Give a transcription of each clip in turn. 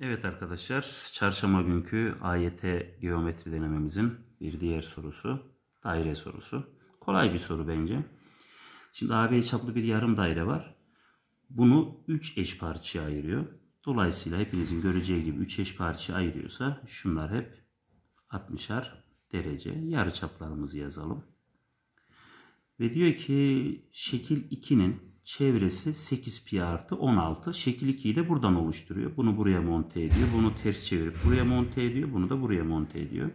Evet arkadaşlar, çarşamba günkü AYT geometri denememizin bir diğer sorusu, daire sorusu. Kolay bir soru bence. Şimdi AB çaplı bir yarım daire var. Bunu 3 eş parçaya ayırıyor. Dolayısıyla hepinizin göreceği gibi 3 eş parçaya ayırıyorsa şunlar hep 60'ar derece yarı çaplarımızı yazalım. Ve diyor ki şekil 2'nin çevresi 8 pi artı 16. Şekil 2'yi de buradan oluşturuyor. Bunu buraya monte ediyor. Bunu ters çevirip buraya monte ediyor. Bunu da buraya monte ediyor.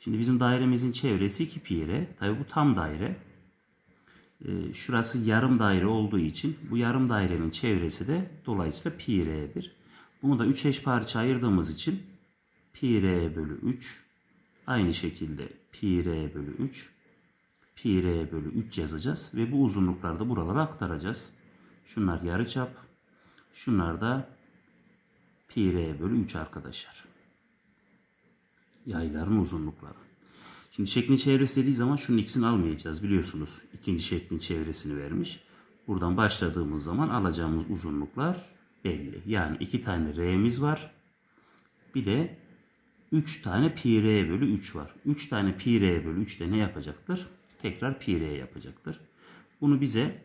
Şimdi bizim dairemizin çevresi 2 pi r. Tabi bu tam daire. Ee, şurası yarım daire olduğu için bu yarım dairenin çevresi de dolayısıyla pi r'dir. Bunu da 3 eş parça ayırdığımız için pi r bölü 3 aynı şekilde pi r bölü 3 pi r bölü 3 yazacağız ve bu uzunlukları da buralara aktaracağız. Şunlar yarıçap, şunlar da pi r bölü 3 arkadaşlar. Yayların uzunlukları. Şimdi şeklin çevresi dediği zaman şunun ikisini almayacağız biliyorsunuz. İkinci şeklin çevresini vermiş. Buradan başladığımız zaman alacağımız uzunluklar belli. Yani iki tane r'miz var. Bir de 3 tane pi r bölü 3 var. 3 tane pi r bölü 3 de ne yapacaktır? tekrar pi'ye yapacaktır. Bunu bize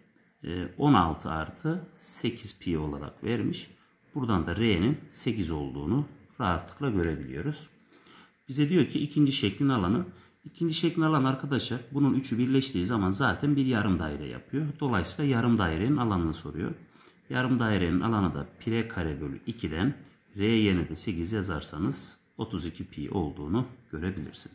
16 e, artı 8 pi olarak vermiş. Buradan da r'nin 8 olduğunu rahatlıkla görebiliyoruz. Bize diyor ki ikinci şeklin alanı. İkinci şeklin alanı arkadaşlar bunun üçü birleştiği zaman zaten bir yarım daire yapıyor. Dolayısıyla yarım dairenin alanını soruyor. Yarım dairenin alanı da pi kare bölü 2'den r'ye yerine de 8 yazarsanız 32 pi olduğunu görebilirsiniz.